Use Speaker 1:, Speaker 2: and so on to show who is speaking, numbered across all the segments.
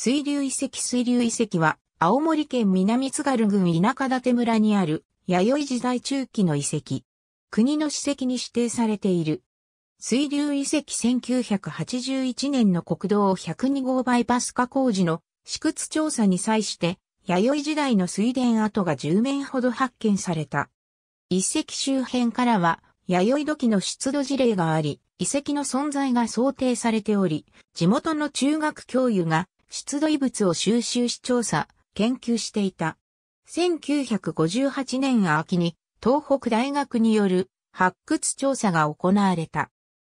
Speaker 1: 水流遺跡水流遺跡は、青森県南津軽郡田舎館村にある、弥生時代中期の遺跡。国の史跡に指定されている。水流遺跡1981年の国道102号バイパス化工事の私屈調査に際して、弥生時代の水田跡が10面ほど発見された。遺跡周辺からは、弥生土器の出土事例があり、遺跡の存在が想定されており、地元の中学教諭が出土遺物を収集し調査、研究していた。1958年秋に東北大学による発掘調査が行われた。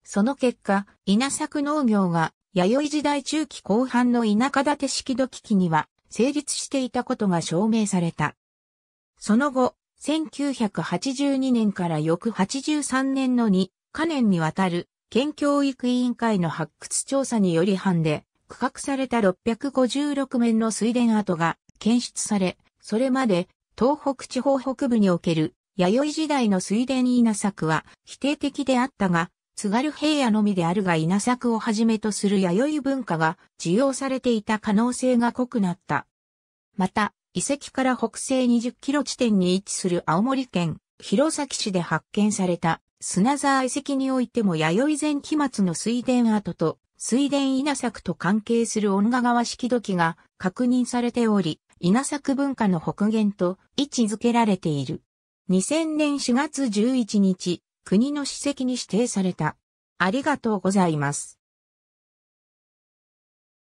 Speaker 1: その結果、稲作農業が弥生時代中期後半の田舎建て式土機器には成立していたことが証明された。その後、1982年から翌83年の2、可年にわたる県教育委員会の発掘調査により判で、区画された656面の水田跡が検出され、それまで東北地方北部における弥生時代の水田稲作は否定的であったが、津軽平野のみであるが稲作をはじめとする弥生文化が需要されていた可能性が濃くなった。また、遺跡から北西20キロ地点に位置する青森県弘前市で発見された砂沢遺跡においても弥生前期末の水田跡と水田稲作と関係する女川式土器が確認されており、稲作文化の北限と位置づけられている。2000年4月11日、国の史跡に指定された。ありがとうございます。